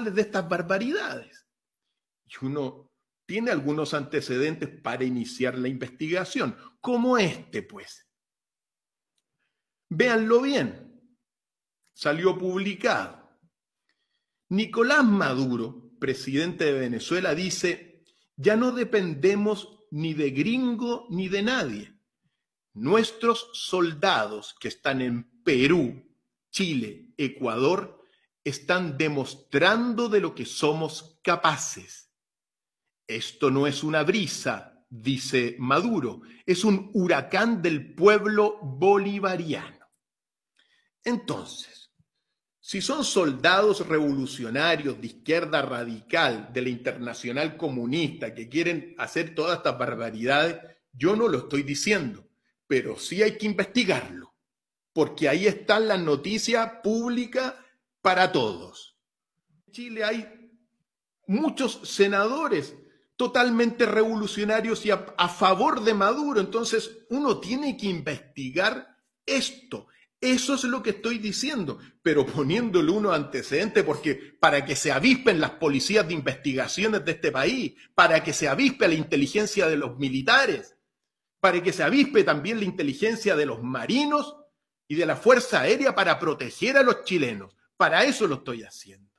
de estas barbaridades. Y uno tiene algunos antecedentes para iniciar la investigación, como este, pues. Véanlo bien. Salió publicado. Nicolás Maduro, presidente de Venezuela, dice, ya no dependemos ni de gringo ni de nadie. Nuestros soldados que están en Perú, Chile, Ecuador, están demostrando de lo que somos capaces. Esto no es una brisa, dice Maduro, es un huracán del pueblo bolivariano. Entonces, si son soldados revolucionarios de izquierda radical, de la internacional comunista, que quieren hacer todas estas barbaridades, yo no lo estoy diciendo, pero sí hay que investigarlo, porque ahí está la noticia pública para todos. En Chile hay muchos senadores totalmente revolucionarios y a, favor de Maduro. Entonces uno tiene que investigar esto. Eso es lo que estoy diciendo, pero poniéndole uno antecedente porque para que se avispen las policías de investigaciones de este país, para que se avispe la inteligencia de los militares, para que se avispe también la inteligencia de los marinos y de la Fuerza Aérea para proteger a los chilenos. Para eso lo estoy haciendo.